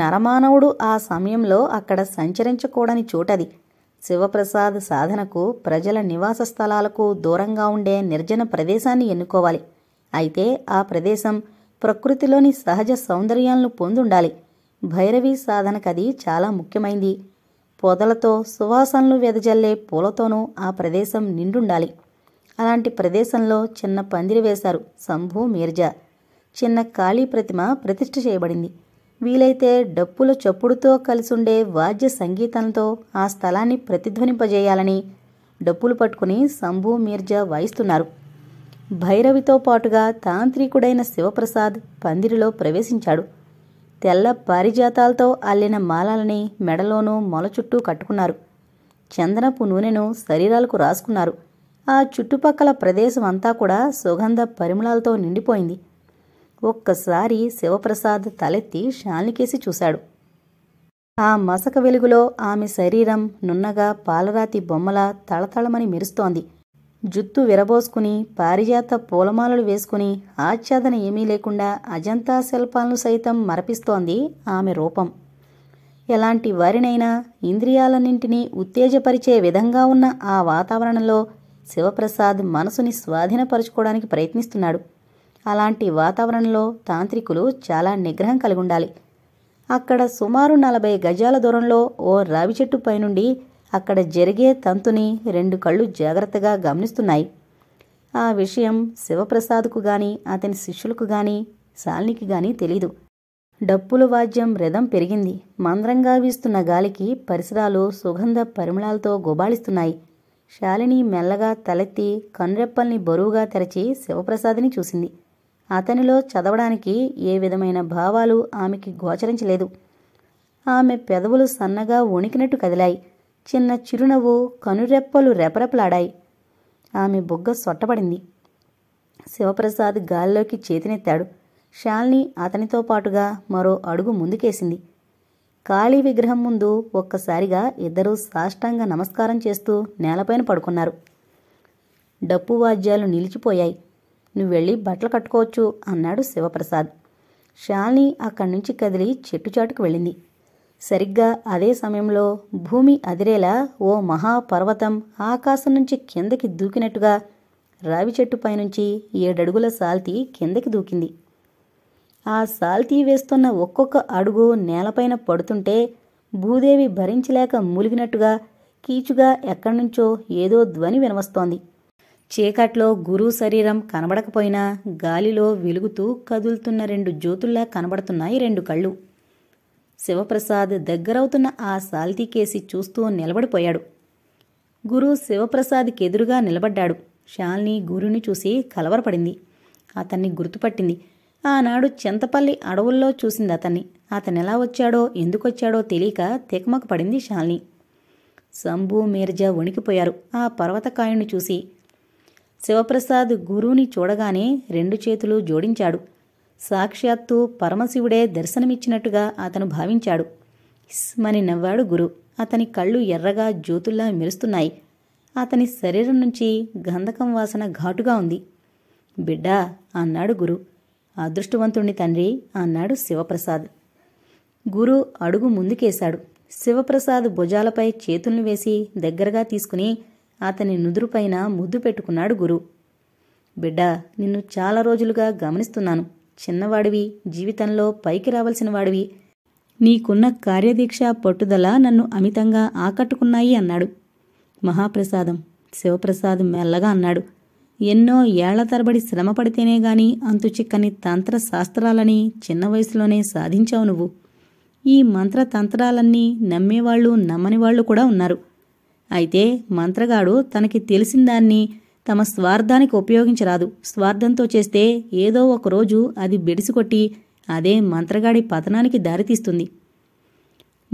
నరమానవుడు ఆ సమయంలో అక్కడ సంచరించకూడని చోటది శివప్రసాద్ సాధనకు ప్రజల నివాస స్థలాలకు దూరంగా ఉండే నిర్జన ప్రదేశాన్ని ఎన్నుకోవాలి అయితే ఆ ప్రదేశం ప్రకృతిలోని సహజ సౌందర్యాలను పొందుండాలి భైరవీ సాధనకది చాలా ముఖ్యమైంది పొదలతో సువాసనలు వెదజల్లే పూలతోనూ ఆ ప్రదేశం నిండుండాలి అలాంటి ప్రదేశంలో చిన్న పందిరి వేశారు శంభు మీర్జా చిన్న కాళీ ప్రతిమ ప్రతిష్ఠ చేయబడింది వీలైతే డప్పుల చప్పుడుతో కలిసుండే వాద్య సంగీతంతో ఆ స్థలాన్ని ప్రతిధ్వనింపజేయాలని డప్పులు పట్టుకుని శంభు మీర్జా వాయిస్తున్నారు భైరవితో పాటుగా తాంత్రికుడైన శివప్రసాద్ పందిరిలో ప్రవేశించాడు తెల్ల పారిజాతాలతో అల్లిన మాలాలని మెడలోనూ మొల చుట్టూ కట్టుకున్నారు చందనపు నూనెను శరీరాలకు రాసుకున్నారు ఆ చుట్టుపక్కల ప్రదేశం అంతా కూడా సుగంధ పరిమళాలతో నిండిపోయింది ఒక్కసారి శివప్రసాద్ తలెత్తి షాల్నికేసి చూశాడు ఆ మసక వెలుగులో ఆమె శరీరం నున్నగా పాలరాతి బొమ్మలా తళతళమని మెరుస్తోంది జుత్తు విరబోసుకుని పారిజాత పూలమాలలు వేసుకుని ఆచ్ఛాదన ఏమీ లేకుండా అజంతా శిల్పాలను సైతం మరపిస్తోంది ఆమె రూపం ఎలాంటి వారినైనా ఇంద్రియాలన్నింటినీ ఉత్తేజపరిచే విధంగా ఉన్న ఆ వాతావరణంలో శివప్రసాద్ మనసుని స్వాధీనపరుచుకోవడానికి ప్రయత్నిస్తున్నాడు అలాంటి వాతావరణంలో తాంత్రికులు చాలా నిగ్రహం కలిగి ఉండాలి అక్కడ సుమారు నలభై గజాల దూరంలో ఓ రావి చెట్టు పైనుండి అక్కడ జరిగే తంతుని రెండు కళ్ళు జాగ్రత్తగా గమనిస్తున్నాయి ఆ విషయం శివప్రసాద్కు గాని అతని శిష్యులకు గాని శాలినికి గాని తెలీదు డప్పుల వాద్యం రథం పెరిగింది మంద్రంగా వీస్తున్న గాలికి పరిసరాలు సుగంధ పరిమళాలతో గోబాళిస్తున్నాయి శాలిని మెల్లగా తలెత్తి కనురెప్పల్ని బరువుగా తెరచి శివప్రసాద్ని చూసింది అతనిలో చదవడానికి ఏ విధమైన భావాలు ఆమెకి గోచరించలేదు ఆమె పెదవులు సన్నగా వణికినట్టు కదిలాయి చిన్న చిరునవ్వు కనురెప్పలు రెపరెపలాడాయి ఆమె బుగ్గ సొట్టబడింది శివప్రసాద్ గాల్లోకి చేతినెత్తాడు షాల్ని అతనితో పాటుగా మరో అడుగు ముందుకేసింది కాళీ విగ్రహం ముందు ఒక్కసారిగా ఇద్దరూ సాష్టాంగ నమస్కారం చేస్తూ నేలపైన పడుకున్నారు డప్పు వాద్యాలు నిలిచిపోయాయి నువ్వు వెళ్ళి బట్టలు కట్టుకోవచ్చు అన్నాడు శివప్రసాద్ శాలిని అక్కడి నుంచి కదిలి చెట్టుచాటుకు వెళ్ళింది సరిగ్గా అదే సమయంలో భూమి అదిరేలా ఓ మహాపర్వతం ఆకాశం నుంచి కిందకి దూకినట్టుగా రావి చెట్టు పైనుంచి ఏడడుగుల సాల్తి కిందకి దూకింది ఆ సాల్తి వేస్తున్న ఒక్కొక్క అడుగు నేలపైన పడుతుంటే భూదేవి భరించలేక మూలిగినట్టుగా కీచుగా ఎక్కడి నుంచో ఏదో ధ్వని వినవస్తోంది చీకట్లో గురు శరీరం కనబడకపోయినా గాలిలో వెలుగుతూ కదులుతున్న రెండు జ్యోతుల్లా కనబడుతున్నాయి రెండు కళ్ళు శివప్రసాద్ దగ్గరవుతున్న ఆ సాల్తీకేసి చూస్తూ నిలబడిపోయాడు గురు శివప్రసాద్కి ఎదురుగా నిలబడ్డాడు షాల్ని గురుని చూసి కలవరపడింది అతన్ని గుర్తుపట్టింది ఆనాడు చింతపల్లి అడవుల్లో చూసింది అతన్ని అతనెలా వచ్చాడో ఎందుకొచ్చాడో తెలియక తికమక పడింది శాలిని శంభు మీర్జా వణికిపోయారు ఆ పర్వతకాయుణ్ణి చూసి శివప్రసాద్ గురువుని చూడగానే రెండు చేతులు జోడించాడు సాక్షాత్తు పరమశివుడే దర్శనమిచ్చినట్టుగా అతను భావించాడు ఇస్మని నవ్వాడు గురు అతని కళ్ళు ఎర్రగా జ్యోతుల్లా మెరుస్తున్నాయి అతని శరీరం నుంచి గంధకం వాసన ఘాటుగా ఉంది బిడ్డా అన్నాడు గురు అదృష్టవంతుణ్ణి తండ్రి అన్నాడు శివప్రసాద్ గురు అడుగు ముందుకేశాడు శివప్రసాద్ భుజాలపై చేతుల్ని వేసి దగ్గరగా తీసుకుని అతని నుదురుపైన ముద్దు పెట్టుకున్నాడు గురు బిడ్డ నిన్ను చాలా రోజులుగా గమనిస్తున్నాను చిన్నవాడివి జీవితంలో పైకి రావలసిన వాడివి నీకున్న కార్యదీక్ష పట్టుదల నన్ను అమితంగా ఆకట్టుకున్నాయి అన్నాడు మహాప్రసాదం శివప్రసాద్ మెల్లగా అన్నాడు ఎన్నో ఏళ్ల తరబడి శ్రమ పడితేనే గాని అంతు చిక్కని తంత్ర శాస్త్రాలని చిన్న వయసులోనే సాధించావు నువ్వు ఈ మంత్ర తంత్రాలన్నీ నమ్మని వాళ్ళు కూడా ఉన్నారు అయితే మంత్రగాడు తనకి తెలిసిన దాన్ని తమ స్వార్థానికి ఉపయోగించరాదు స్వార్థంతో చేస్తే ఏదో ఒకరోజు అది బెడిసికొట్టి అదే మంత్రగాడి పతనానికి దారితీస్తుంది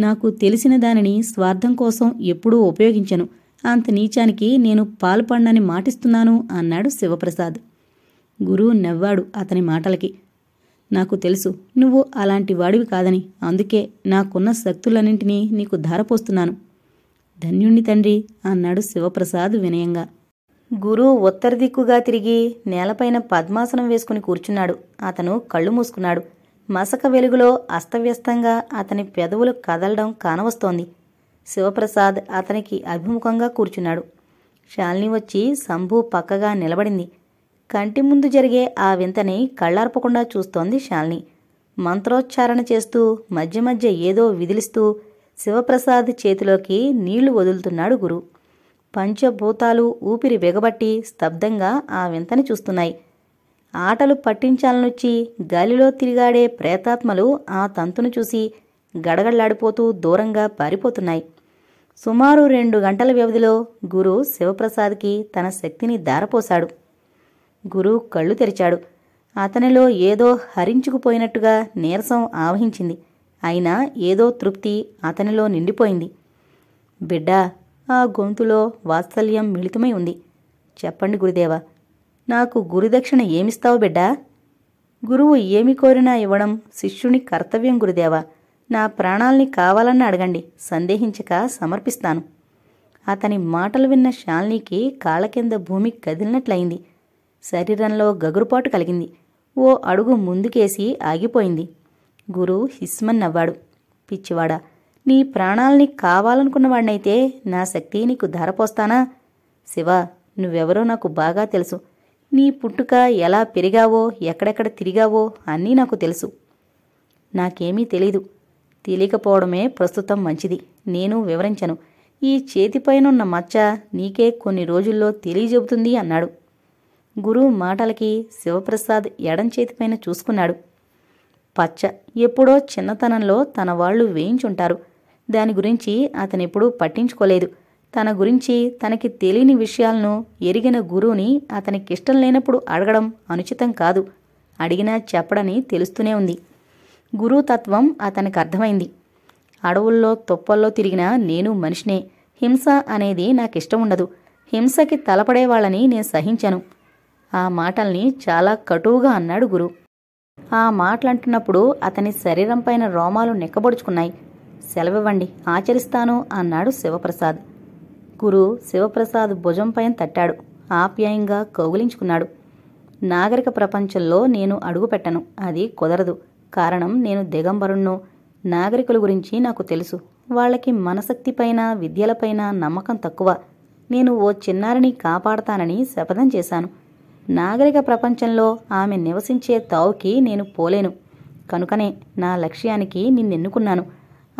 నాకు తెలిసిన దానిని స్వార్థం కోసం ఎప్పుడూ ఉపయోగించను అంత నీచానికి నేను పాల్పడనని మాటిస్తున్నాను అన్నాడు శివప్రసాద్ గురువు నవ్వాడు అతని మాటలకి నాకు తెలుసు నువ్వు అలాంటి వాడివి కాదని అందుకే నాకున్న శక్తులన్నింటినీ నీకు ధారపోస్తున్నాను ధన్యుణ్ణి తండ్రి అన్నాడు శివప్రసాద్ వినయంగా గురువు ఉత్తర దిక్కుగా తిరిగి నేలపైన పద్మాసనం వేసుకుని కూర్చున్నాడు అతను కళ్ళు మూసుకున్నాడు మసక వెలుగులో అస్తవ్యస్తంగా అతని పెదవులు కదలడం కానవస్తోంది శివప్రసాద్ అతనికి అభిముఖంగా కూర్చున్నాడు శాలిని వచ్చి శంభు పక్కగా నిలబడింది కంటి ముందు జరిగే ఆ వింతని కళ్ళార్పకుండా చూస్తోంది శాలిని మంత్రోచ్చారణ చేస్తూ మధ్య మధ్య ఏదో విదిలిస్తూ శివప్రసాద్ చేతిలోకి నీళ్లు వదులుతున్నాడు గురు పంచభూతాలు ఊపిరి వెగబట్టి స్తబ్దంగా ఆ వింతని చూస్తున్నాయి ఆటలు పట్టించాలనొచ్చి గాలిలో తిరిగాడే ప్రేతాత్మలు ఆ తంతును చూసి గడగడలాడిపోతూ దూరంగా పారిపోతున్నాయి సుమారు రెండు గంటల వ్యవధిలో గురు శివప్రసాద్కి తన శక్తిని దారపోశాడు గురు కళ్ళు తెరిచాడు అతనిలో ఏదో హరించుకుపోయినట్టుగా నీరసం ఆవహించింది అయినా ఏదో తృప్తి అతనిలో నిండిపోయింది బిడ్డ ఆ గొంతులో వాత్సల్యం మిళితమై ఉంది చెప్పండి గురుదేవా నాకు గురుదక్షిణ ఏమిస్తావు బిడ్డా గురువు ఏమి కోరినా ఇవ్వడం శిష్యుని కర్తవ్యం గురుదేవా నా ప్రాణాల్ని కావాలని అడగండి సందేహించక సమర్పిస్తాను అతని మాటలు విన్న శాలినికి కాళ్ళ కింద భూమి కదిలినట్లయింది శరీరంలో గగురుపాటు కలిగింది ఓ అడుగు ముందుకేసి ఆగిపోయింది గురువు హిస్మన్ అవ్వాడు పిచ్చివాడా నీ ప్రాణాల్ని కావాలనుకున్నవాడినైతే నా శక్తి నీకు ధారపోస్తానా శివ నువ్వెవరో నాకు బాగా తెలుసు నీ పుట్టుక ఎలా పెరిగావో ఎక్కడెక్కడ తిరిగావో అన్నీ నాకు తెలుసు నాకేమీ తెలీదు తెలియకపోవడమే ప్రస్తుతం మంచిది నేను వివరించను ఈ చేతిపైనున్న మచ్చ నీకే కొన్ని రోజుల్లో తెలియజెబుతుంది అన్నాడు గురువు మాటలకి శివప్రసాద్ ఎడం చేతిపైన చూసుకున్నాడు పచ్చ ఎప్పుడో చిన్నతనంలో తన వాళ్ళు వేయించుంటారు దాని గురించి అతనెప్పుడూ పట్టించుకోలేదు తన గురించి తనకి తెలియని విషయాలను ఎరిగిన గురువుని అతనికిష్టం లేనప్పుడు అడగడం అనుచితం కాదు అడిగినా చెప్పడని తెలుస్తూనే ఉంది తత్వం అతనికి అర్థమైంది అడవుల్లో తొప్పల్లో తిరిగిన నేను మనిషినే హింస అనేది నాకిష్టం ఉండదు హింసకి తలపడే వాళ్ళని నేను సహించను ఆ మాటల్ని చాలా కటువుగా అన్నాడు గురు ఆ మాటలంటున్నప్పుడు అతని శరీరం పైన రోమాలు నెక్కబొడుచుకున్నాయి సెలవివ్వండి ఆచరిస్తాను అన్నాడు శివప్రసాద్ గురు శివప్రసాద్ భుజంపైన తట్టాడు ఆప్యాయంగా కౌగిలించుకున్నాడు నాగరిక ప్రపంచంలో నేను అడుగుపెట్టను అది కుదరదు కారణం నేను దిగంబరుణ్ణు నాగరికుల గురించి నాకు తెలుసు వాళ్ళకి మనశక్తిపైన విద్యలపైన నమ్మకం తక్కువ నేను ఓ చిన్నారిని కాపాడతానని శపథం చేశాను నాగరిక ప్రపంచంలో ఆమె నివసించే తావుకి నేను పోలేను కనుకనే నా లక్ష్యానికి నిన్నెన్నుకున్నాను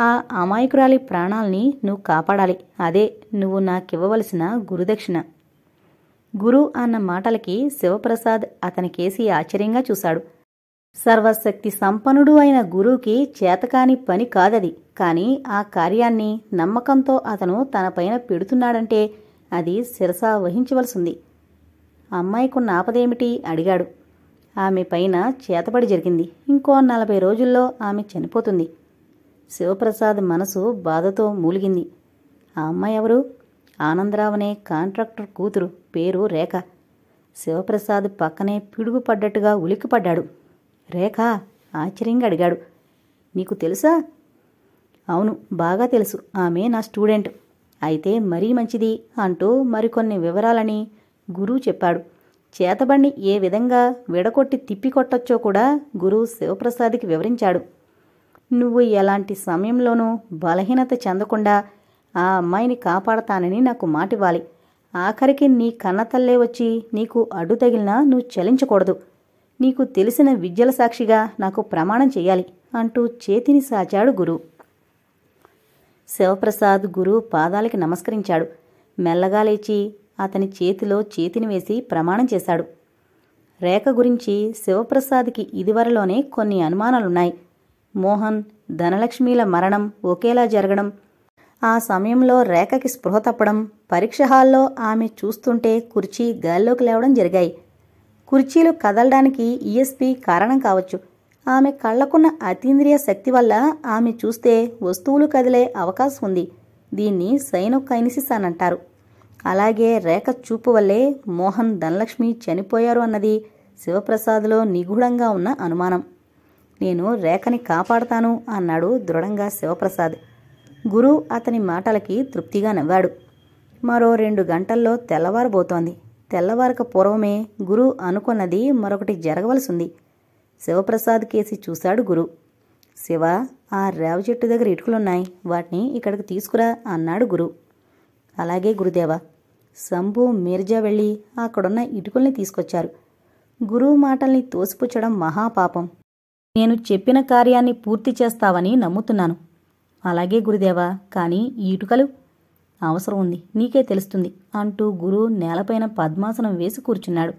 ఆ అమాయకురాలి ప్రాణాల్ని నువ్వు కాపాడాలి అదే నువ్వు నాకివ్వవలసిన గురుదక్షిణ గురు అన్న మాటలకి శివప్రసాద్ అతనికేసి ఆశ్చర్యంగా చూశాడు సర్వశక్తి సంపన్నుడు అయిన గురువుకి చేతకాని పని కాదది కానీ ఆ కార్యాన్ని నమ్మకంతో అతను తనపైన పెడుతున్నాడంటే అది శిరసా వహించవలసింది అమ్మాయికున్న ఆపదేమిటి అడిగాడు ఆమె పైన చేతపడి జరిగింది ఇంకో నలభై రోజుల్లో ఆమె చనిపోతుంది శివప్రసాద్ మనసు బాధతో మూలిగింది ఆ అమ్మాయి ఎవరు ఆనందరావనే కాంట్రాక్టర్ కూతురు పేరు రేఖ శివప్రసాద్ పక్కనే పిడుగు పడ్డట్టుగా ఉలిక్కిపడ్డాడు రేఖ ఆశ్చర్యంగా అడిగాడు నీకు తెలుసా అవును బాగా తెలుసు ఆమె నా స్టూడెంట్ అయితే మరీ మంచిది అంటూ మరికొన్ని వివరాలని గురువు చెప్పాడు చేతబండి ఏ విధంగా విడగొట్టి తిప్పికొట్టొచ్చో కూడా గురువు శివప్రసాద్కి వివరించాడు నువ్వు ఎలాంటి సమయంలోనూ బలహీనత చెందకుండా ఆ అమ్మాయిని కాపాడతానని నాకు మాటివ్వాలి ఆఖరికి నీ కన్నతల్లే వచ్చి నీకు అడ్డు తగిలినా నువ్వు చలించకూడదు నీకు తెలిసిన విద్యల సాక్షిగా నాకు ప్రమాణం చేయాలి అంటూ చేతిని సాచాడు గురువు శివప్రసాద్ గురువు పాదాలకి నమస్కరించాడు మెల్లగా లేచి అతని చేతిలో చేతిని వేసి ప్రమాణం చేశాడు రేఖ గురించి శివప్రసాద్కి ఇదివరలోనే కొన్ని అనుమానాలున్నాయి మోహన్ ధనలక్ష్మిల మరణం ఒకేలా జరగడం ఆ సమయంలో రేఖకి స్పృహ తప్పడం పరీక్ష హాల్లో ఆమె చూస్తుంటే కుర్చీ గాల్లోకి లేవడం జరిగాయి కుర్చీలు కదలడానికి ఈఎస్పీ కారణం కావచ్చు ఆమె కళ్లకున్న అతీంద్రియ శక్తి వల్ల ఆమె చూస్తే వస్తువులు కదిలే అవకాశం ఉంది దీన్ని కైనిసిస్ అని అంటారు అలాగే రేఖ చూపు వల్లే మోహన్ ధనలక్ష్మి చనిపోయారు అన్నది శివప్రసాద్లో నిగూఢంగా ఉన్న అనుమానం నేను రేఖని కాపాడతాను అన్నాడు దృఢంగా శివప్రసాద్ గురు అతని మాటలకి తృప్తిగా నవ్వాడు మరో రెండు గంటల్లో తెల్లవారబోతోంది తెల్లవారక పూర్వమే గురు అనుకున్నది మరొకటి జరగవలసింది శివప్రసాద్ కేసి చూశాడు గురు శివ ఆ రేవ చెట్టు దగ్గర ఇటుకలున్నాయి వాటిని ఇక్కడికి తీసుకురా అన్నాడు గురు అలాగే గురుదేవా శంభు మీర్జా వెళ్ళి అక్కడున్న ఇటుకల్ని తీసుకొచ్చారు గురువు మాటల్ని తోసిపుచ్చడం మహాపాపం నేను చెప్పిన కార్యాన్ని పూర్తి చేస్తావని నమ్ముతున్నాను అలాగే గురుదేవా కానీ ఇటుకలు అవసరం ఉంది నీకే తెలుస్తుంది అంటూ గురువు నేలపైన పద్మాసనం వేసి కూర్చున్నాడు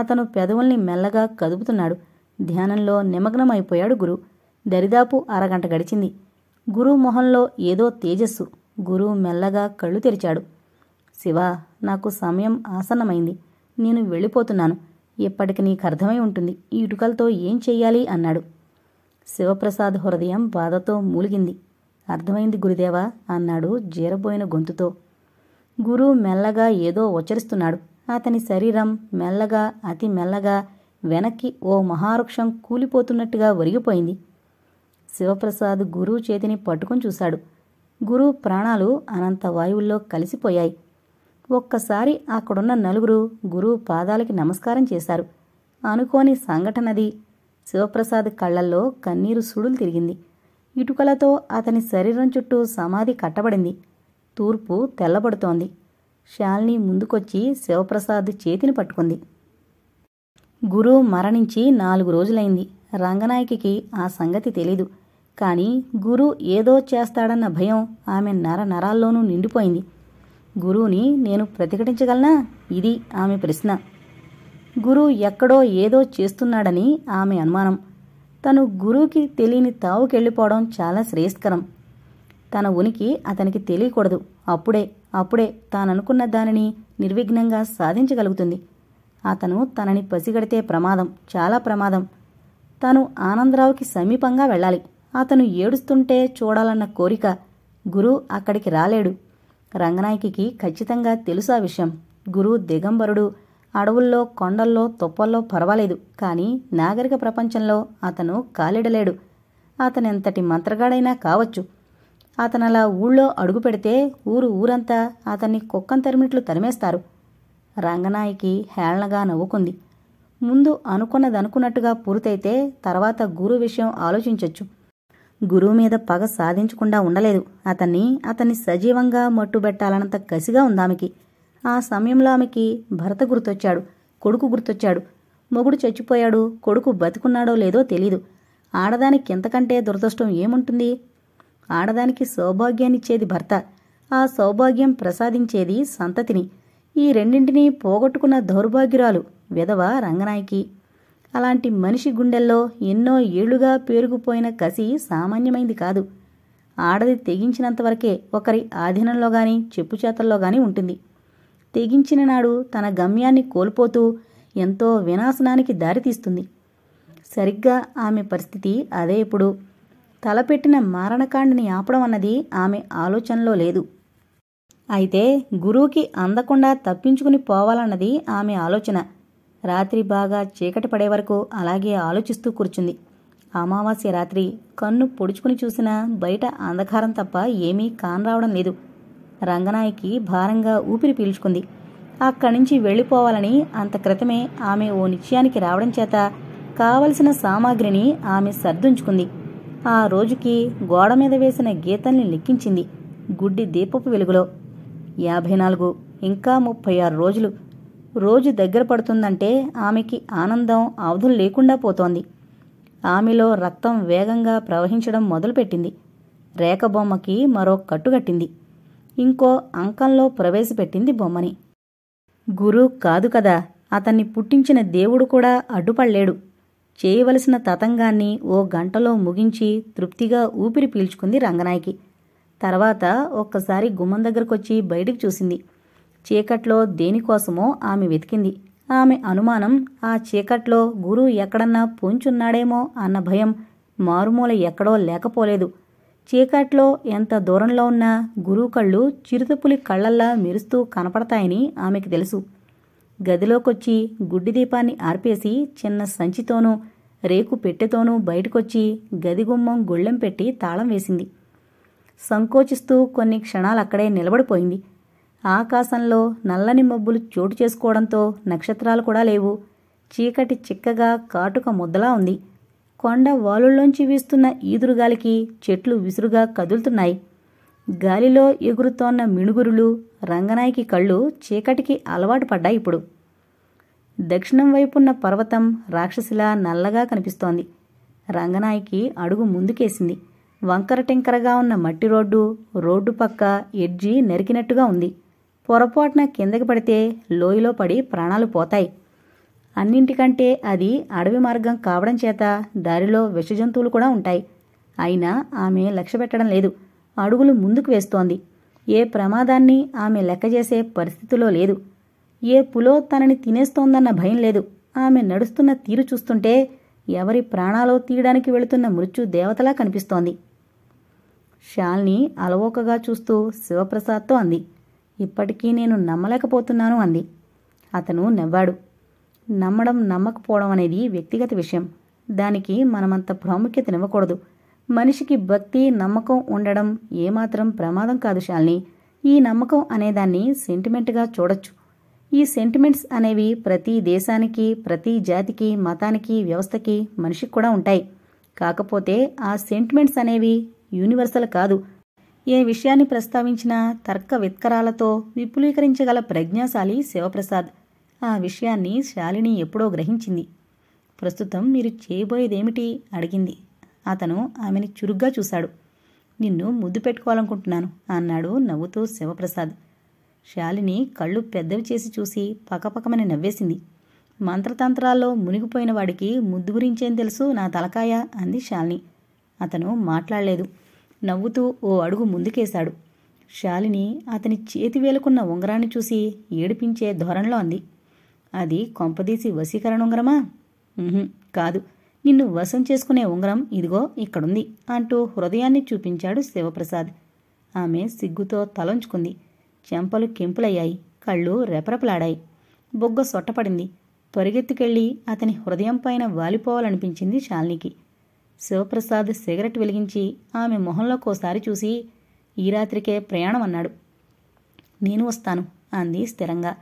అతను పెదవుల్ని మెల్లగా కదుపుతున్నాడు ధ్యానంలో నిమగ్నమైపోయాడు గురు దరిదాపు అరగంట గడిచింది గురు మొహంలో ఏదో తేజస్సు గురువు మెల్లగా కళ్ళు తెరిచాడు శివ నాకు సమయం ఆసన్నమైంది నేను వెళ్ళిపోతున్నాను ఇప్పటికి నీకు అర్థమై ఉంటుంది ఈ ఇటుకలతో ఏం చెయ్యాలి అన్నాడు శివప్రసాద్ హృదయం బాధతో మూలిగింది అర్థమైంది గురుదేవా అన్నాడు జీరబోయిన గొంతుతో గురు మెల్లగా ఏదో ఉచ్చరిస్తున్నాడు అతని శరీరం మెల్లగా అతి మెల్లగా వెనక్కి ఓ మహావృక్షం కూలిపోతున్నట్టుగా ఒరిగిపోయింది శివప్రసాద్ గురువు చేతిని పట్టుకుని చూశాడు గురు ప్రాణాలు అనంత వాయువుల్లో కలిసిపోయాయి ఒక్కసారి అక్కడున్న నలుగురు గురువు పాదాలకి నమస్కారం చేశారు అనుకోని సంఘటనది శివప్రసాద్ కళ్ళల్లో కన్నీరు సుడులు తిరిగింది ఇటుకలతో అతని శరీరం చుట్టూ సమాధి కట్టబడింది తూర్పు తెల్లబడుతోంది శాలిని ముందుకొచ్చి శివప్రసాద్ చేతిని పట్టుకుంది గురువు మరణించి నాలుగు రోజులైంది రంగనాయకి ఆ సంగతి తెలీదు కానీ గురు ఏదో చేస్తాడన్న భయం ఆమె నర నరాల్లోనూ నిండిపోయింది గురువుని నేను ప్రతిఘటించగలనా ఇది ఆమె ప్రశ్న గురువు ఎక్కడో ఏదో చేస్తున్నాడని ఆమె అనుమానం తను గురువుకి తెలియని తావుకెళ్ళిపోవడం చాలా శ్రేయస్కరం తన ఉనికి అతనికి తెలియకూడదు అప్పుడే అప్పుడే తాననుకున్న దానిని నిర్విఘ్నంగా సాధించగలుగుతుంది అతను తనని పసిగడితే ప్రమాదం చాలా ప్రమాదం తను ఆనందరావుకి సమీపంగా వెళ్ళాలి అతను ఏడుస్తుంటే చూడాలన్న కోరిక గురు అక్కడికి రాలేడు రంగనాయకి ఖచ్చితంగా తెలుసు ఆ విషయం గురువు దిగంబరుడు అడవుల్లో కొండల్లో తుప్పల్లో పర్వాలేదు కానీ నాగరిక ప్రపంచంలో అతను కాలిడలేడు అతనెంతటి మంత్రగాడైనా కావచ్చు అతనలా ఊళ్ళో అడుగు పెడితే ఊరు ఊరంతా అతన్ని కుక్కం తరిమిట్లు తరిమేస్తారు రంగనాయికి హేళనగా నవ్వుకుంది ముందు అనుకున్నదనుకున్నట్టుగా పూర్తయితే తర్వాత గురు విషయం ఆలోచించొచ్చు గురువు మీద పగ సాధించకుండా ఉండలేదు అతన్ని అతన్ని సజీవంగా మట్టుబెట్టాలన్నంత కసిగా ఉందామెకి ఆ సమయంలో ఆమెకి భర్త గుర్తొచ్చాడు కొడుకు గుర్తొచ్చాడు మొగుడు చచ్చిపోయాడు కొడుకు బతికున్నాడో లేదో తెలీదు ఆడదానికి ఎంతకంటే దురదృష్టం ఏముంటుంది ఆడదానికి సౌభాగ్యాన్నిచ్చేది భర్త ఆ సౌభాగ్యం ప్రసాదించేది సంతతిని ఈ రెండింటినీ పోగొట్టుకున్న దౌర్భాగ్యురాలు విధవ రంగనాయకి అలాంటి మనిషి గుండెల్లో ఎన్నో ఏళ్లుగా పేరుకుపోయిన కసి సామాన్యమైంది కాదు ఆడది తెగించినంతవరకే ఒకరి ఆధీనంలో గాని చెప్పు చేతల్లో గాని ఉంటుంది తెగించిన నాడు తన గమ్యాన్ని కోల్పోతూ ఎంతో వినాశనానికి దారితీస్తుంది సరిగ్గా ఆమె పరిస్థితి అదే ఇప్పుడు తలపెట్టిన మారణకాండని ఆపడం అన్నది ఆమె ఆలోచనలో లేదు అయితే గురువుకి అందకుండా తప్పించుకుని పోవాలన్నది ఆమె ఆలోచన రాత్రి బాగా చీకటి పడే వరకు అలాగే ఆలోచిస్తూ కూర్చుంది అమావాస్య రాత్రి కన్ను పొడుచుకుని చూసినా బయట అంధకారం తప్ప ఏమీ కానరావడం లేదు రంగనాయకి భారంగా ఊపిరి పీల్చుకుంది అక్కడి నుంచి వెళ్ళిపోవాలని అంత క్రితమే ఆమె ఓ నిశ్చయానికి రావడం చేత కావలసిన సామాగ్రిని ఆమె సర్దుంచుకుంది ఆ రోజుకి గోడ మీద వేసిన గీతల్ని లెక్కించింది గుడ్డి దీపపు వెలుగులో యాభై నాలుగు ఇంకా ముప్పై ఆరు రోజులు రోజు దగ్గర పడుతుందంటే ఆమెకి ఆనందం అవధులు లేకుండా పోతోంది ఆమెలో రక్తం వేగంగా ప్రవహించడం మొదలుపెట్టింది రేఖబొమ్మకి మరో కట్టుగట్టింది ఇంకో అంకంలో ప్రవేశపెట్టింది బొమ్మని గురు కాదు కదా అతన్ని పుట్టించిన దేవుడు కూడా అడ్డుపడలేడు చేయవలసిన తతంగాన్ని ఓ గంటలో ముగించి తృప్తిగా ఊపిరి పీల్చుకుంది రంగనాయకి తర్వాత ఒక్కసారి గుమ్మం దగ్గరకొచ్చి బయటికి చూసింది చీకట్లో దేనికోసమో ఆమె వెతికింది ఆమె అనుమానం ఆ చీకట్లో గురువు ఎక్కడన్నా పొంచున్నాడేమో అన్న భయం మారుమూల ఎక్కడో లేకపోలేదు చీకట్లో ఎంత దూరంలో ఉన్నా గురువు కళ్ళు చిరుతపులి కళ్ళల్లా మెరుస్తూ కనపడతాయని ఆమెకి తెలుసు గదిలోకొచ్చి గుడ్డి దీపాన్ని ఆర్పేసి చిన్న సంచితోనూ రేకు పెట్టెతోనూ బయటకొచ్చి గదిగుమ్మం గుళ్ళెం పెట్టి తాళం వేసింది సంకోచిస్తూ కొన్ని క్షణాలక్కడే నిలబడిపోయింది ఆకాశంలో నల్లని మబ్బులు చోటు చేసుకోవడంతో నక్షత్రాలు కూడా లేవు చీకటి చిక్కగా కాటుక ముద్దలా ఉంది కొండ వాలుల్లోంచి వీస్తున్న ఈదురుగాలికి చెట్లు విసురుగా కదులుతున్నాయి గాలిలో ఎగురుతోన్న మిణుగురులు రంగనాయకి కళ్ళు చీకటికి అలవాటు పడ్డాయి ఇప్పుడు దక్షిణం వైపున్న పర్వతం రాక్షసిలా నల్లగా కనిపిస్తోంది రంగనాయకి అడుగు ముందుకేసింది వంకర టింకరగా ఉన్న మట్టి రోడ్డు రోడ్డు పక్క ఎడ్జి నరికినట్టుగా ఉంది పొరపాటున కిందకి పడితే లోయలో పడి ప్రాణాలు పోతాయి అన్నింటికంటే అది అడవి మార్గం కావడం చేత దారిలో విషజంతువులు కూడా ఉంటాయి అయినా ఆమె లక్ష్య పెట్టడం లేదు అడుగులు ముందుకు వేస్తోంది ఏ ప్రమాదాన్ని ఆమె లెక్క చేసే పరిస్థితిలో లేదు ఏ పులో తనని తినేస్తోందన్న భయం లేదు ఆమె నడుస్తున్న తీరు చూస్తుంటే ఎవరి ప్రాణాలో తీయడానికి వెళుతున్న మృత్యు దేవతలా కనిపిస్తోంది షాల్ని అలవోకగా చూస్తూ శివప్రసాద్తో అంది ఇప్పటికీ నేను నమ్మలేకపోతున్నాను అంది అతను నవ్వాడు నమ్మడం నమ్మకపోవడం అనేది వ్యక్తిగత విషయం దానికి మనమంత ప్రాముఖ్యతనివ్వకూడదు మనిషికి భక్తి నమ్మకం ఉండడం ఏమాత్రం ప్రమాదం కాదు శాలిని ఈ నమ్మకం అనేదాన్ని సెంటిమెంట్గా చూడొచ్చు ఈ సెంటిమెంట్స్ అనేవి ప్రతి దేశానికి ప్రతి జాతికి మతానికి వ్యవస్థకి మనిషికి కూడా ఉంటాయి కాకపోతే ఆ సెంటిమెంట్స్ అనేవి యూనివర్సల్ కాదు ఏ విషయాన్ని ప్రస్తావించినా తర్క విత్కరాలతో విపులీకరించగల ప్రజ్ఞాశాలి శివప్రసాద్ ఆ విషయాన్ని శాలిని ఎప్పుడో గ్రహించింది ప్రస్తుతం మీరు చేయబోయేదేమిటి అడిగింది అతను ఆమెని చురుగ్గా చూశాడు నిన్ను ముద్దు పెట్టుకోవాలనుకుంటున్నాను అన్నాడు నవ్వుతూ శివప్రసాద్ శాలిని కళ్ళు పెద్దవి చేసి చూసి పక్కపక్కమని నవ్వేసింది మంత్రతంత్రాల్లో మునిగిపోయిన వాడికి ముద్దు గురించేం తెలుసు నా తలకాయ అంది శాలిని అతను మాట్లాడలేదు నవ్వుతూ ఓ అడుగు ముందుకేశాడు శాలిని అతని చేతి వేలుకున్న ఉంగరాన్ని చూసి ఏడిపించే ధోరణిలో అంది అది కొంపదీసి వశీకరణ ఉంగరమా కాదు నిన్ను వశం చేసుకునే ఉంగరం ఇదిగో ఇక్కడుంది అంటూ హృదయాన్ని చూపించాడు శివప్రసాద్ ఆమె సిగ్గుతో తలంచుకుంది చెంపలు కెంపులయ్యాయి కళ్ళు రెపరెపలాడాయి బొగ్గ సొట్టపడింది పరిగెత్తుకెళ్లి అతని హృదయం పైన వాలిపోవాలనిపించింది శాలినికి శివప్రసాద్ సిగరెట్ వెలిగించి ఆమె మొహంలోకోసారి చూసి ఈ రాత్రికే ప్రయాణం అన్నాడు నేను వస్తాను అంది స్థిరంగా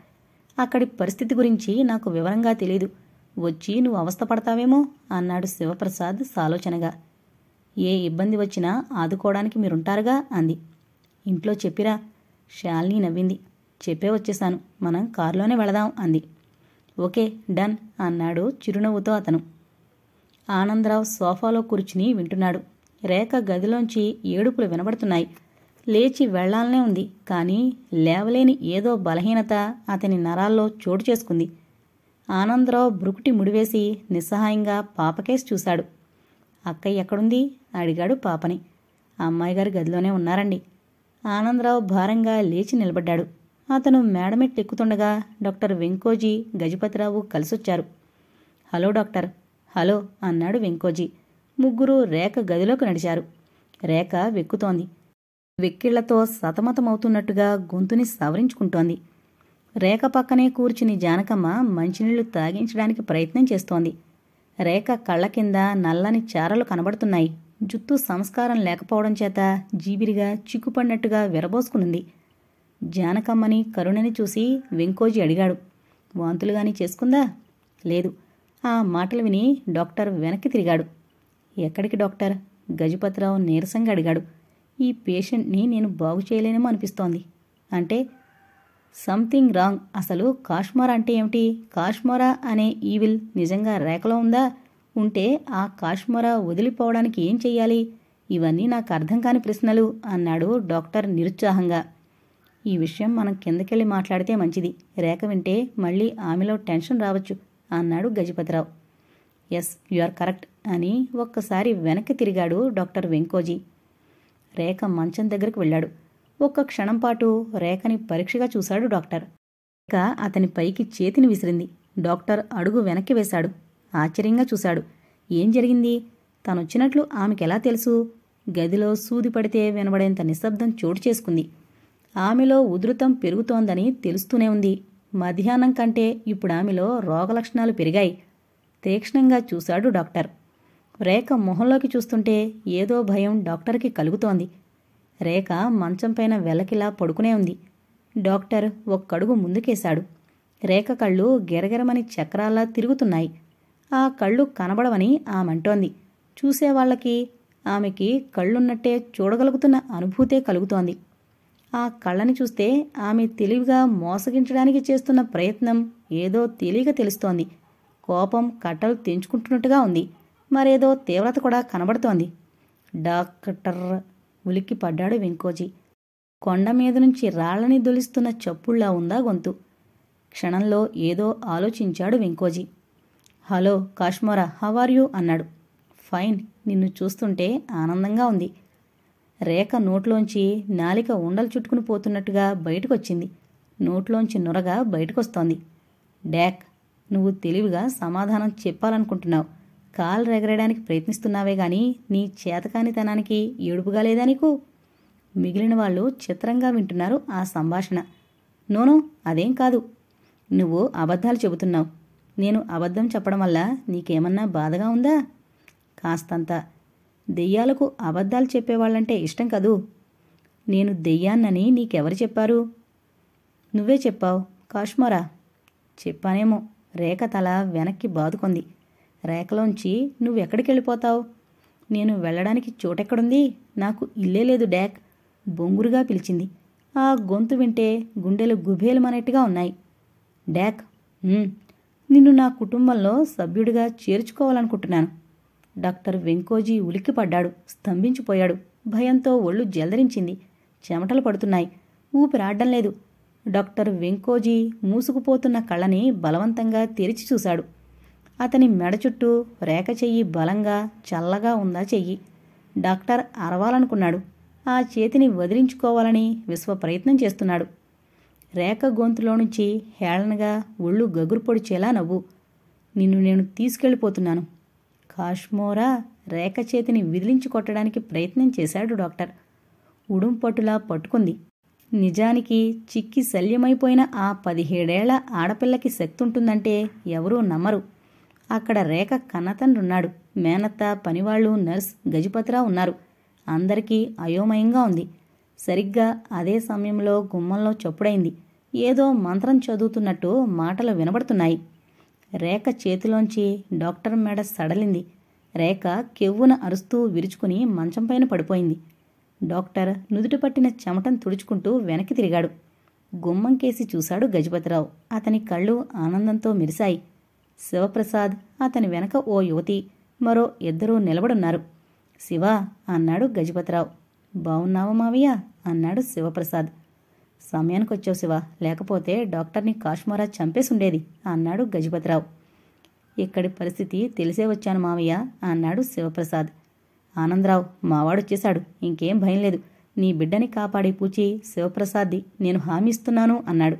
అక్కడి పరిస్థితి గురించి నాకు వివరంగా తెలియదు వచ్చి నువ్వు అవస్థపడతావేమో అన్నాడు శివప్రసాద్ సాలోచనగా ఏ ఇబ్బంది వచ్చినా ఆదుకోవడానికి మీరుంటారుగా అంది ఇంట్లో చెప్పిరా శాలిని నవ్వింది చెప్పే వచ్చేశాను మనం కారులోనే వెళదాం అంది ఓకే డన్ అన్నాడు చిరునవ్వుతో అతను ఆనందరావు సోఫాలో కూర్చుని వింటున్నాడు రేఖ గదిలోంచి ఏడుపులు వినబడుతున్నాయి లేచి వెళ్లాలనే ఉంది కానీ లేవలేని ఏదో బలహీనత అతని నరాల్లో చోటు చేసుకుంది ఆనందరావు బ్రుకుటి ముడివేసి నిస్సహాయంగా పాపకేసి చూశాడు అక్కయ్య ఎక్కడుంది అడిగాడు పాపని అమ్మాయి గారి గదిలోనే ఉన్నారండి ఆనందరావు భారంగా లేచి నిలబడ్డాడు అతను ఎక్కుతుండగా డాక్టర్ వెంకోజీ గజపతిరావు కలిసొచ్చారు హలో డాక్టర్ హలో అన్నాడు వెంకోజీ ముగ్గురు రేఖ గదిలోకి నడిచారు రేఖ వెక్కుతోంది వెక్కిళ్లతో సతమతమవుతున్నట్టుగా గొంతుని సవరించుకుంటోంది రేఖ పక్కనే కూర్చుని జానకమ్మ మంచినీళ్లు తాగించడానికి ప్రయత్నం చేస్తోంది రేఖ కళ్ళ కింద నల్లని చారలు కనబడుతున్నాయి జుత్తు సంస్కారం లేకపోవడం చేత జీబిరిగా చిక్కుపడినట్టుగా విరబోసుకునింది జానకమ్మని కరుణని చూసి వెంకోజీ అడిగాడు వాంతులుగాని చేసుకుందా లేదు ఆ మాటలు విని డాక్టర్ వెనక్కి తిరిగాడు ఎక్కడికి డాక్టర్ గజపతిరావు నీరసంగా అడిగాడు ఈ పేషెంట్ని నేను బాగు చేయలేనేమో అనిపిస్తోంది అంటే సంథింగ్ రాంగ్ అసలు కాష్మోరా అంటే ఏమిటి కాష్మోరా అనే ఈవిల్ నిజంగా రేఖలో ఉందా ఉంటే ఆ కాష్మోరా వదిలిపోవడానికి ఏం చెయ్యాలి ఇవన్నీ నాకు అర్థం కాని ప్రశ్నలు అన్నాడు డాక్టర్ నిరుత్సాహంగా ఈ విషయం మనం కిందకెళ్ళి మాట్లాడితే మంచిది రేఖ వింటే మళ్ళీ ఆమెలో టెన్షన్ రావచ్చు అన్నాడు Gajapatirao yes you are correct అని ఒక్కసారి వెనక్కి తిరిగాడు డాక్టర్ వెంకోజీ రేఖ మంచం దగ్గరికి వెళ్ళాడు ఒక్క క్షణం పాటు రేఖని పరీక్షగా చూశాడు డాక్టర్ రేఖ అతని పైకి చేతిని విసిరింది డాక్టర్ అడుగు వెనక్కి వేశాడు ఆశ్చర్యంగా చూశాడు ఏం జరిగింది తనొచ్చినట్లు ఆమెకెలా తెలుసు గదిలో సూది పడితే వినబడేంత నిశ్శబ్దం చోటు చేసుకుంది ఆమెలో ఉధృతం పెరుగుతోందని తెలుస్తూనే ఉంది మధ్యాహ్నం కంటే ఇప్పుడు ఆమెలో రోగలక్షణాలు పెరిగాయి తీక్షణంగా చూశాడు డాక్టర్ రేఖ మొహంలోకి చూస్తుంటే ఏదో భయం డాక్టర్కి కలుగుతోంది రేఖ మంచంపైన వెలకిలా పడుకునే ఉంది డాక్టర్ ఒక్కడుగు ముందుకేశాడు రేఖ కళ్ళు గిరగిరమని చక్రాల్లా తిరుగుతున్నాయి ఆ కళ్ళు కనబడవని ఆమెంటోంది చూసేవాళ్లకి ఆమెకి కళ్ళున్నట్టే చూడగలుగుతున్న అనుభూతే కలుగుతోంది ఆ కళ్ళని చూస్తే ఆమె తెలివిగా మోసగించడానికి చేస్తున్న ప్రయత్నం ఏదో తెలియక తెలుస్తోంది కోపం కట్టలు తెంచుకుంటున్నట్టుగా ఉంది మరేదో తీవ్రత కూడా కనబడుతోంది డాక్టర్ ఉలిక్కి పడ్డాడు వెంకోజీ కొండ మీద నుంచి రాళ్ళని దొలిస్తున్న చప్పుళ్లా ఉందా గొంతు క్షణంలో ఏదో ఆలోచించాడు Venkoji hello Kashmora how are you అన్నాడు ఫైన్ నిన్ను చూస్తుంటే ఆనందంగా ఉంది రేఖ నోట్లోంచి నాలిక ఉండలు చుట్టుకుని పోతున్నట్టుగా బయటకొచ్చింది నోట్లోంచి నురగా బయటకొస్తోంది డాక్ నువ్వు తెలివిగా సమాధానం చెప్పాలనుకుంటున్నావు కాలు రెగరేయడానికి ప్రయత్నిస్తున్నావే గాని నీ చేతకానితనానికి ఏడుపుగా లేదా నీకు మిగిలిన వాళ్ళు చిత్రంగా వింటున్నారు ఆ సంభాషణ నోనో అదేం కాదు నువ్వు అబద్ధాలు చెబుతున్నావు నేను అబద్ధం చెప్పడం వల్ల నీకేమన్నా బాధగా ఉందా కాస్తంతా దెయ్యాలకు అబద్ధాలు చెప్పేవాళ్ళంటే ఇష్టం కదూ నేను దెయ్యాన్నని నీకెవరు చెప్పారు నువ్వే చెప్పావు కాశ్మోరా చెప్పానేమో రేఖ తల వెనక్కి బాదుకుంది రేఖలోంచి నువ్వెక్కడికి వెళ్ళిపోతావు నేను వెళ్ళడానికి చోటెక్కడుంది నాకు ఇల్లే లేదు డాక్ బొంగురుగా పిలిచింది ఆ గొంతు వింటే గుండెలు గుబేలమనేట్టుగా ఉన్నాయి డాక్ నిన్ను నా కుటుంబంలో సభ్యుడిగా చేర్చుకోవాలనుకుంటున్నాను డాక్టర్ వెంకోజీ ఉలిక్కిపడ్డాడు స్తంభించిపోయాడు భయంతో ఒళ్ళు జలదరించింది చెమటలు పడుతున్నాయి ఊపిరాడ్డం లేదు డాక్టర్ వెంకోజీ మూసుకుపోతున్న కళ్ళని బలవంతంగా తెరిచి చూశాడు అతని మెడ చుట్టూ రేఖ చెయ్యి బలంగా చల్లగా ఉందా చెయ్యి డాక్టర్ అరవాలనుకున్నాడు ఆ చేతిని వదిలించుకోవాలని విశ్వ ప్రయత్నం చేస్తున్నాడు రేఖ గొంతులో నుంచి హేళనగా ఒళ్ళు గగురు పొడిచేలా నవ్వు నిన్ను నేను తీసుకెళ్ళిపోతున్నాను కాష్మోరా రేఖ చేతిని విదిలించి కొట్టడానికి ప్రయత్నం చేశాడు డాక్టర్ ఉడుంపట్టులా పట్టుకుంది నిజానికి చిక్కి శల్యమైపోయిన ఆ పదిహేడేళ్ల ఆడపిల్లకి శక్తుంటుందంటే ఎవరూ నమ్మరు అక్కడ రేఖ కన్నతండ్రున్నాడు మేనత్త పనివాళ్లు నర్స్ గజపతిరా ఉన్నారు అందరికీ అయోమయంగా ఉంది సరిగ్గా అదే సమయంలో గుమ్మంలో చొప్పుడైంది ఏదో మంత్రం చదువుతున్నట్టు మాటలు వినబడుతున్నాయి రేఖ చేతిలోంచి డాక్టర్ మెడ సడలింది రేఖ కెవ్వున అరుస్తూ విరుచుకుని మంచంపైన పడిపోయింది డాక్టర్ నుదుటి పట్టిన చెమటం తుడుచుకుంటూ వెనక్కి తిరిగాడు గుమ్మంకేసి చూశాడు గజపతిరావు అతని కళ్ళు ఆనందంతో మెరిశాయి శివప్రసాద్ అతని వెనక ఓ యువతి మరో ఇద్దరూ నిలబడున్నారు శివ అన్నాడు గజపతిరావు బావున్నావా మావయ్య అన్నాడు శివప్రసాద్ సమయానికి వచ్చావు శివ లేకపోతే డాక్టర్ని చంపేసి ఉండేది అన్నాడు గజపతిరావు ఇక్కడి పరిస్థితి తెలిసే వచ్చాను మామయ్య అన్నాడు శివప్రసాద్ ఆనందరావు మావాడొచ్చేశాడు ఇంకేం భయం లేదు నీ బిడ్డని కాపాడే పూచి శివప్రసాద్ది నేను హామీ ఇస్తున్నాను అన్నాడు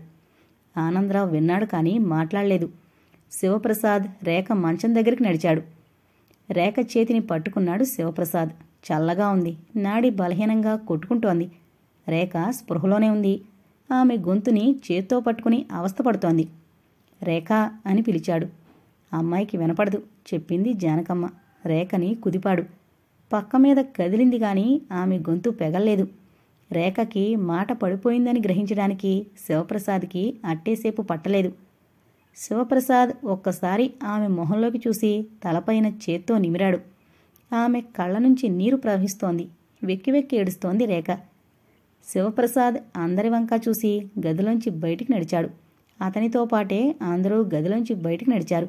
ఆనందరావు విన్నాడు కానీ మాట్లాడలేదు శివప్రసాద్ రేఖ మంచం దగ్గరికి నడిచాడు రేఖ చేతిని పట్టుకున్నాడు శివప్రసాద్ చల్లగా ఉంది నాడి బలహీనంగా కొట్టుకుంటోంది రేఖ స్పృహలోనే ఉంది ఆమె గొంతుని చేత్తో పట్టుకుని అవస్థపడుతోంది రేఖ అని పిలిచాడు అమ్మాయికి వినపడదు చెప్పింది జానకమ్మ రేఖని కుదిపాడు పక్క మీద కదిలింది కానీ ఆమె గొంతు పెగల్లేదు రేఖకి మాట పడిపోయిందని గ్రహించడానికి శివప్రసాద్కి అట్టేసేపు పట్టలేదు శివప్రసాద్ ఒక్కసారి ఆమె మొహంలోకి చూసి తలపైన చేత్తో నిమిరాడు ఆమె కళ్ళ నుంచి నీరు ప్రవహిస్తోంది వెక్కి వెక్కి ఏడుస్తోంది రేఖ శివప్రసాద్ అందరి వంక చూసి గదిలోంచి బయటికి నడిచాడు అతనితో పాటే అందరూ గదిలోంచి బయటికి నడిచారు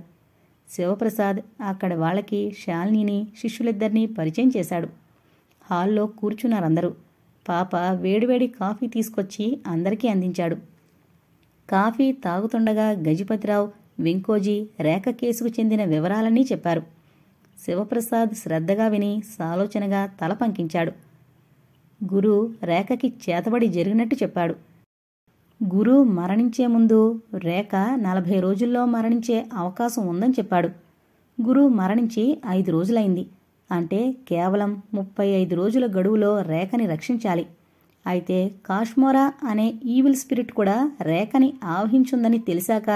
శివప్రసాద్ అక్కడ వాళ్ళకి శాలినిని శిష్యులిద్దరినీ పరిచయం చేశాడు హాల్లో కూర్చున్నారందరూ పాప వేడివేడి కాఫీ తీసుకొచ్చి అందరికీ అందించాడు కాఫీ తాగుతుండగా గజపతిరావు వెంకోజీ రేఖ కేసుకు చెందిన వివరాలన్నీ చెప్పారు శివప్రసాద్ శ్రద్ధగా విని సాలోచనగా తల పంకించాడు గురు రేఖకి చేతబడి జరిగినట్టు చెప్పాడు గురు మరణించే ముందు రేఖ నలభై రోజుల్లో మరణించే అవకాశం ఉందని చెప్పాడు గురు మరణించి ఐదు రోజులైంది అంటే కేవలం ముప్పై ఐదు రోజుల గడువులో రేఖని రక్షించాలి అయితే కాష్మోరా అనే ఈవిల్ స్పిరిట్ కూడా రేఖని ఆవహించుందని తెలిసాక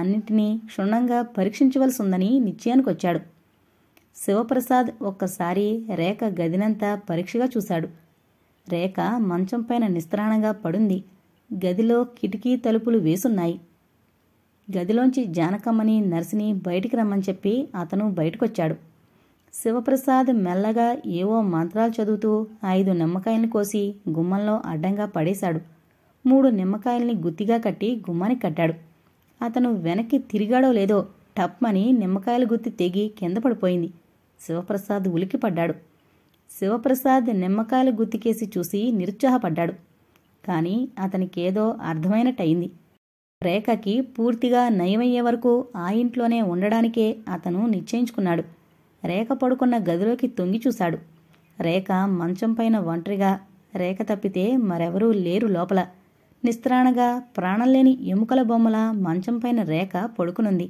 అన్నింటినీ క్షుణ్ణంగా పరీక్షించవలసి ఉందని నిశ్చయానికొచ్చాడు శివప్రసాద్ ఒక్కసారి రేఖ గదినంతా పరీక్షగా చూశాడు రేఖ మంచంపైన నిస్త్రాణంగా పడుంది గదిలో కిటికీ తలుపులు వేసున్నాయి గదిలోంచి జానకమ్మని నర్సిని బయటికి రమ్మని చెప్పి అతను బయటకొచ్చాడు శివప్రసాద్ మెల్లగా ఏవో మంత్రాలు చదువుతూ ఐదు నిమ్మకాయల్ని కోసి గుమ్మంలో అడ్డంగా పడేశాడు మూడు నిమ్మకాయల్ని గుత్తిగా కట్టి గుమ్మని కట్టాడు అతను వెనక్కి తిరిగాడో లేదో టప్మని నిమ్మకాయల గుత్తి తెగి కింద పడిపోయింది శివప్రసాద్ ఉలికిపడ్డాడు శివప్రసాద్ నిమ్మకాయలు గుత్తికేసి చూసి నిరుత్సాహపడ్డాడు కానీ అతనికేదో అర్థమైనట్టయింది రేఖకి పూర్తిగా నయమయ్యే వరకు ఆ ఇంట్లోనే ఉండడానికే అతను నిశ్చయించుకున్నాడు రేఖ పడుకున్న గదిలోకి తొంగి చూశాడు రేఖ మంచం పైన ఒంటరిగా రేఖ తప్పితే మరెవరూ లేరు లోపల నిస్త్రాణగా ప్రాణంలేని ఎముకల బొమ్మల మంచం పైన రేఖ పడుకునుంది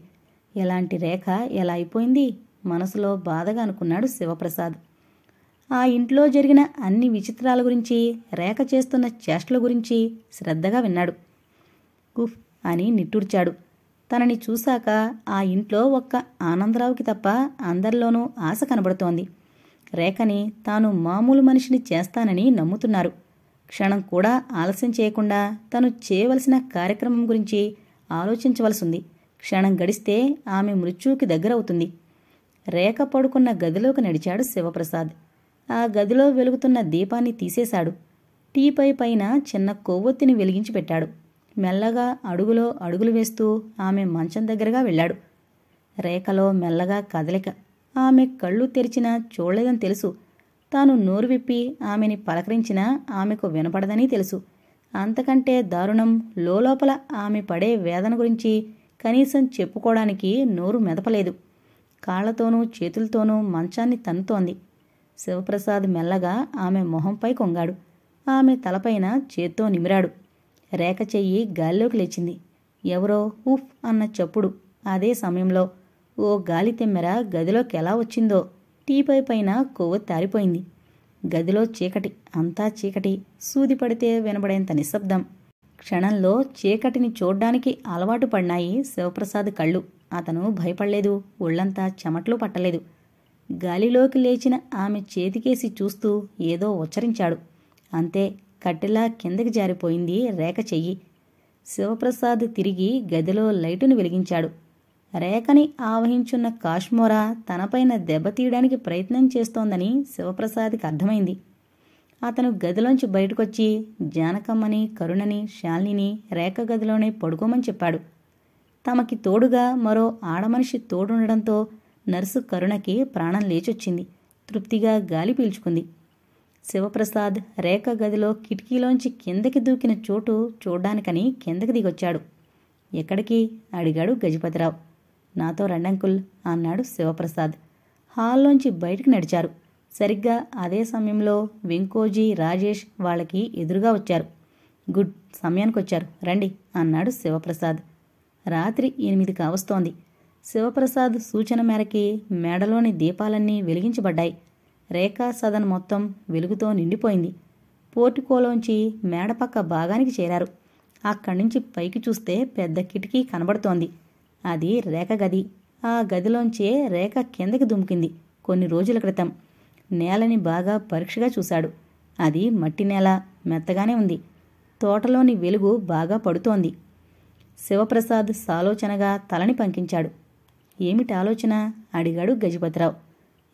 ఎలాంటి రేఖ ఎలా అయిపోయింది మనసులో బాధగా అనుకున్నాడు శివప్రసాద్ ఆ ఇంట్లో జరిగిన అన్ని విచిత్రాల గురించి రేఖ చేస్తున్న చేష్టల గురించి శ్రద్ధగా విన్నాడు గుఫ్ అని నిట్టూర్చాడు తనని చూశాక ఆ ఇంట్లో ఒక్క ఆనందరావుకి తప్ప అందరిలోనూ ఆశ కనబడుతోంది రేఖని తాను మామూలు మనిషిని చేస్తానని నమ్ముతున్నారు క్షణం కూడా ఆలస్యం చేయకుండా తను చేయవలసిన కార్యక్రమం గురించి ఆలోచించవలసింది క్షణం గడిస్తే ఆమె మృత్యువుకి దగ్గరవుతుంది రేఖ పడుకున్న గదిలోకి నడిచాడు శివప్రసాద్ ఆ గదిలో వెలుగుతున్న దీపాన్ని తీసేశాడు టీపై పైన చిన్న కొవ్వొత్తిని వెలిగించి పెట్టాడు మెల్లగా అడుగులో అడుగులు వేస్తూ ఆమె మంచం దగ్గరగా వెళ్ళాడు రేఖలో మెల్లగా కదలిక ఆమె కళ్ళు తెరిచినా చూడలేదని తెలుసు తాను నోరు విప్పి ఆమెని పలకరించినా ఆమెకు వినపడదని తెలుసు అంతకంటే దారుణం లోపల ఆమె పడే వేదన గురించి కనీసం చెప్పుకోవడానికి నోరు మెదపలేదు కాళ్లతోనూ చేతులతోనూ మంచాన్ని తన్నుతోంది శివప్రసాద్ మెల్లగా ఆమె మొహంపై కొంగాడు ఆమె తలపైన చేత్తో నిమిరాడు రేఖ చెయ్యి గాల్లోకి లేచింది ఎవరో ఉఫ్ అన్న చప్పుడు అదే సమయంలో ఓ గాలి తెమ్మెర గదిలోకి ఎలా వచ్చిందో టీపై పైన కొవ్వు తారిపోయింది గదిలో చీకటి అంతా చీకటి సూది పడితే వినబడేంత నిశ్శబ్దం క్షణంలో చీకటిని చూడ్డానికి అలవాటు పడినాయి శివప్రసాద్ కళ్ళు అతను భయపడలేదు ఒళ్ళంతా చెమట్లు పట్టలేదు గాలిలోకి లేచిన ఆమె చేతికేసి చూస్తూ ఏదో ఉచ్చరించాడు అంతే కట్టెలా కిందకి జారిపోయింది రేఖ చెయ్యి శివప్రసాద్ తిరిగి గదిలో లైటును వెలిగించాడు రేఖని ఆవహించున్న కాష్మోరా తనపైన దెబ్బతీయడానికి ప్రయత్నం చేస్తోందని శివప్రసాద్కి అర్థమైంది అతను గదిలోంచి బయటకొచ్చి జానకమ్మని కరుణని శాలిని రేఖ గదిలోనే పడుకోమని చెప్పాడు తమకి తోడుగా మరో ఆడమనిషి తోడుండడంతో నర్సు కరుణకి ప్రాణం లేచొచ్చింది తృప్తిగా గాలి పీల్చుకుంది శివప్రసాద్ రేఖ గదిలో కిటికీలోంచి కిందకి దూకిన చోటు చూడ్డానికని కిందకి దిగొచ్చాడు ఎక్కడికి అడిగాడు గజపతిరావు నాతో రెండంకుల్ అన్నాడు శివప్రసాద్ హాల్లోంచి బయటికి నడిచారు సరిగ్గా అదే సమయంలో వెంకోజీ రాజేష్ వాళ్ళకి ఎదురుగా వచ్చారు గుడ్ సమయానికి వచ్చారు రండి అన్నాడు శివప్రసాద్ రాత్రి ఎనిమిది కావస్తోంది శివప్రసాద్ సూచన మేరకి మేడలోని దీపాలన్నీ వెలిగించబడ్డాయి రేఖా సదన్ మొత్తం వెలుగుతో నిండిపోయింది పోర్టికోలోంచి మేడపక్క భాగానికి చేరారు అక్కడి నుంచి పైకి చూస్తే పెద్ద కిటికీ కనబడుతోంది అది రేఖ గది ఆ గదిలోంచే రేఖ కిందకి దుముకింది కొన్ని రోజుల క్రితం నేలని బాగా పరీక్షగా చూశాడు అది మట్టి నేల మెత్తగానే ఉంది తోటలోని వెలుగు బాగా పడుతోంది శివప్రసాద్ సాలోచనగా తలని పంకించాడు ఏమిటి ఆలోచన అడిగాడు గజపతిరావు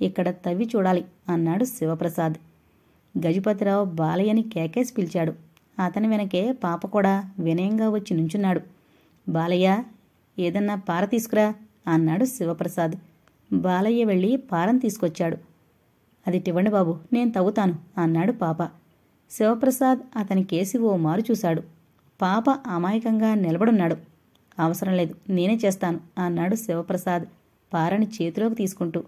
ఇక్కడ తవ్వి చూడాలి అన్నాడు శివప్రసాద్ గజపతిరావు బాలయ్యని కేకేసి పిలిచాడు అతని వెనకే పాప కూడా వినయంగా వచ్చి నుంచున్నాడు బాలయ్య ఏదన్నా పార తీసుకురా అన్నాడు శివప్రసాద్ బాలయ్య వెళ్ళి పారం తీసుకొచ్చాడు అది టివ్వండి బాబు నేను తవ్వుతాను అన్నాడు పాప శివప్రసాద్ అతని కేసి ఓ మారు చూశాడు పాప అమాయకంగా నిలబడున్నాడు అవసరం లేదు నేనే చేస్తాను అన్నాడు శివప్రసాద్ పారని చేతిలోకి తీసుకుంటూ